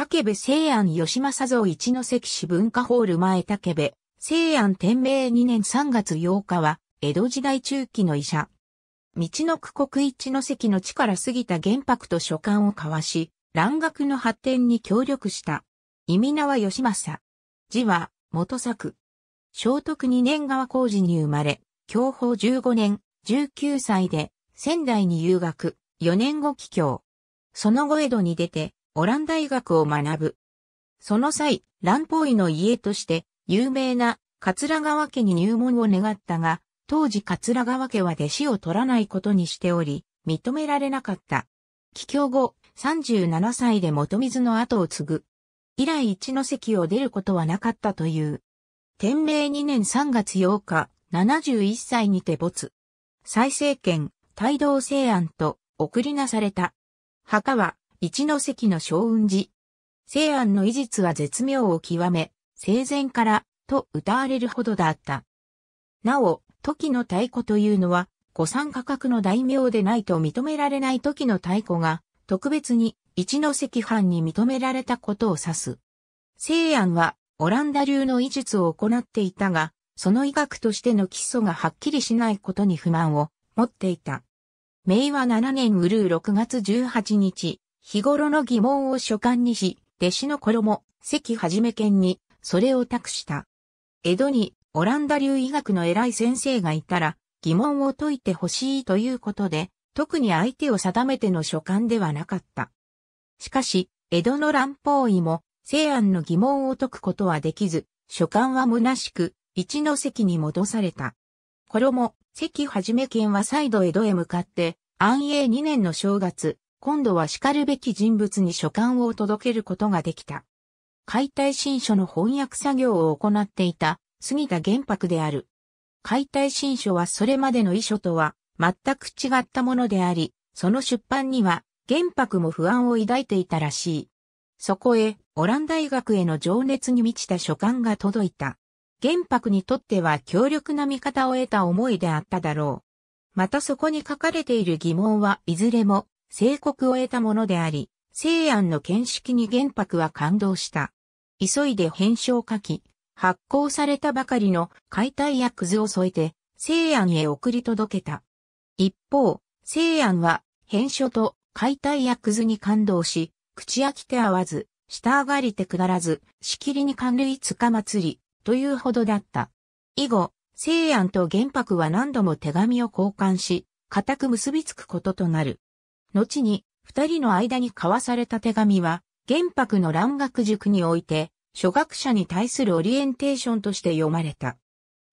竹部西安吉正像一関市文化ホール前竹部、西安天明2年3月8日は、江戸時代中期の医者。道の区国一関の地から過ぎた玄白と書簡を交わし、蘭学の発展に協力した。意味名は吉政。字は、元作。聖徳2年川工事に生まれ、享保15年、19歳で、仙台に留学、4年後帰郷。その後江戸に出て、オラン大学を学ぶ。その際、ランポイの家として有名な桂川家に入門を願ったが、当時桂川家は弟子を取らないことにしており、認められなかった。帰郷後、37歳で元水の後を継ぐ。以来一の席を出ることはなかったという。天明2年3月8日、71歳にて没。再政権、帯同成案と送りなされた。墓は一関の小雲寺。西安の医術は絶妙を極め、生前から、と歌われるほどだった。なお、時の太鼓というのは、古参価格の大名でないと認められない時の太鼓が、特別に一関藩に認められたことを指す。西安は、オランダ流の医術を行っていたが、その医学としての基礎がはっきりしないことに不満を持っていた。明和7年うるう6月18日、日頃の疑問を書簡にし、弟子の頃も、関はじめ県に、それを託した。江戸に、オランダ流医学の偉い先生がいたら、疑問を解いてほしいということで、特に相手を定めての書簡ではなかった。しかし、江戸の乱法医も、西安の疑問を解くことはできず、書簡は虚しく、一の席に戻された。衣、も、関はじめ県は再度江戸へ向かって、安永2年の正月、今度は叱るべき人物に書簡を届けることができた。解体新書の翻訳作業を行っていた杉田玄白である。解体新書はそれまでの遺書とは全く違ったものであり、その出版には玄白も不安を抱いていたらしい。そこへオラン大学への情熱に満ちた書簡が届いた。玄白にとっては強力な味方を得た思いであっただろう。またそこに書かれている疑問はいずれも成国を得たものであり、西安の見識に玄白は感動した。急いで返書を書き、発行されたばかりの解体やクズを添えて、西安へ送り届けた。一方、西安は、返書と解体やクズに感動し、口飽きて合わず、下上がりてくだらず、しきりに寒類つかまつり、というほどだった。以後、西安と玄白は何度も手紙を交換し、固く結びつくこととなる。後に、二人の間に交わされた手紙は、玄白の蘭学塾において、初学者に対するオリエンテーションとして読まれた。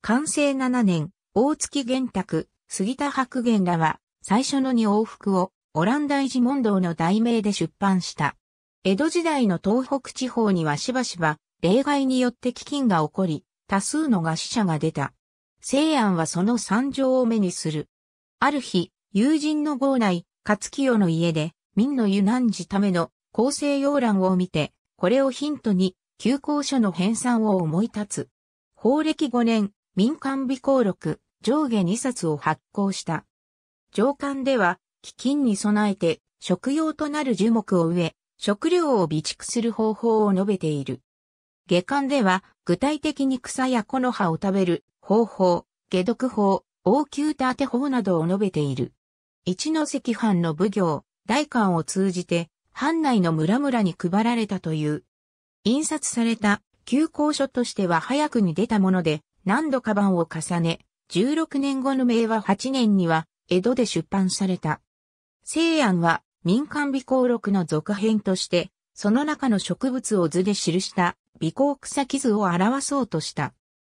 完成7年、大月玄卓、杉田白玄らは、最初の二往復を、オランダイジ問答の題名で出版した。江戸時代の東北地方にはしばしば、例外によって飢饉が起こり、多数の餓死者が出た。西安はその惨状を目にする。ある日、友人の号内、勝清の家で、民の湯難事ための構成要覧を見て、これをヒントに、旧校書の編纂を思い立つ。法暦5年、民間備考録、上下2冊を発行した。上官では、飢饉に備えて、食用となる樹木を植え、食料を備蓄する方法を述べている。下巻では、具体的に草や木の葉を食べる方法、解毒法、応急手当て法などを述べている。一関藩の奉行、代官を通じて、藩内の村々に配られたという。印刷された旧校書としては早くに出たもので、何度か版を重ね、16年後の明和8年には、江戸で出版された。西安は民間美行録の続編として、その中の植物を図で記した美行草木図を表そうとした。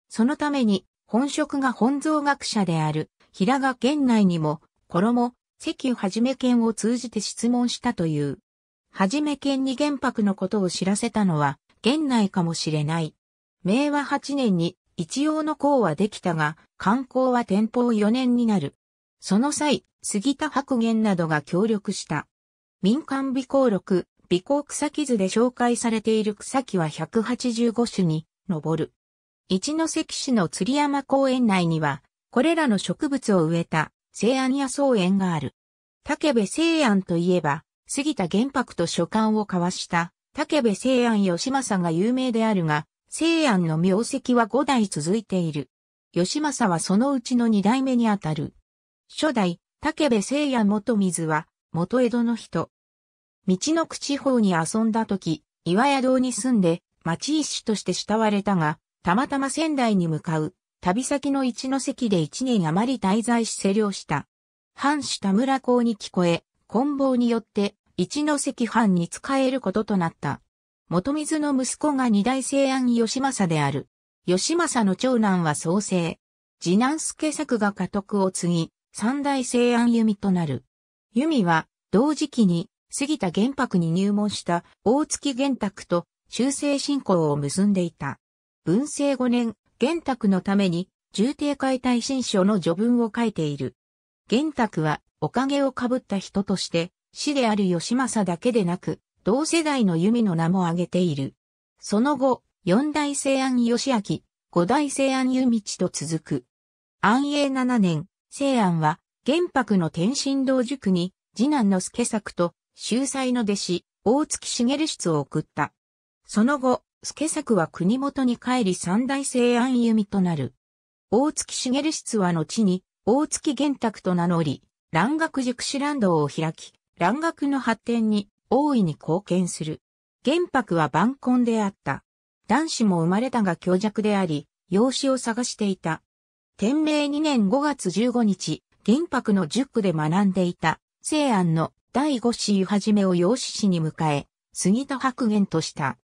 そのために、本職が本草学者である平賀県内にも衣、関はじめ県を通じて質問したという。はじめ県に原白のことを知らせたのは、県内かもしれない。明和8年に一応の校はできたが、観光は天保4年になる。その際、杉田白玄などが協力した。民間美行録、美行草木図で紹介されている草木は185種に上る。一関市の釣山公園内には、これらの植物を植えた西安や草園がある。武部西安といえば、杉田玄白と書簡を交わした武部西安義政が有名であるが、西安の名跡は5代続いている。義政はそのうちの2代目にあたる。初代、武部西安元水は、元江戸の人。道の口地方に遊んだ時、岩屋堂に住んで、町一種として慕われたが、たまたま仙台に向かう旅先の一ノ関で一年余り滞在し施領した。藩主田村公に聞こえ、棍棒によって一ノ関藩に仕えることとなった。元水の息子が二代西安義政である。義政の長男は創生。次男助作が家督を継ぎ、三代西安弓となる。弓は、同時期に、杉田玄白に入門した大月玄卓と修正信仰を結んでいた。文政五年、玄卓のために、重帝解体新書の序文を書いている。玄卓は、おかげをかぶった人として、師である義政だけでなく、同世代の弓の名も挙げている。その後、四大西安義明、五大西安弓道と続く。安永七年、西安は、玄白の天神道塾に、次男の助作と、秀才の弟子、大月茂室を送った。その後、助作は国元に帰り三大西安弓となる。大月茂室は後に、大月玄卓と名乗り、蘭学塾士蘭道を開き、蘭学の発展に大いに貢献する。玄白は晩婚であった。男子も生まれたが強弱であり、養子を探していた。天明2年5月15日、玄白の塾で学んでいた、西安の第五子ゆはじめを養子師に迎え、杉田白玄とした。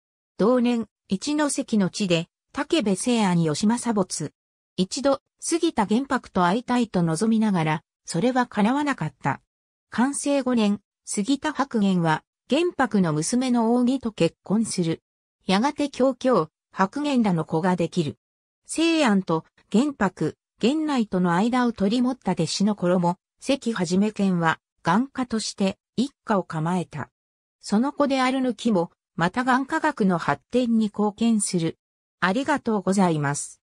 同年、一関の地で、竹部聖也に吉政没。一度、杉田玄白と会いたいと望みながら、それは叶わなかった。完成5年、杉田白玄は、玄白の娘の扇と結婚する。やがて京京、白玄らの子ができる。聖安と玄白、玄内との間を取り持った弟子の頃も、関はじめ県は、眼科として一家を構えた。その子であるぬきも、またがん科学の発展に貢献する。ありがとうございます。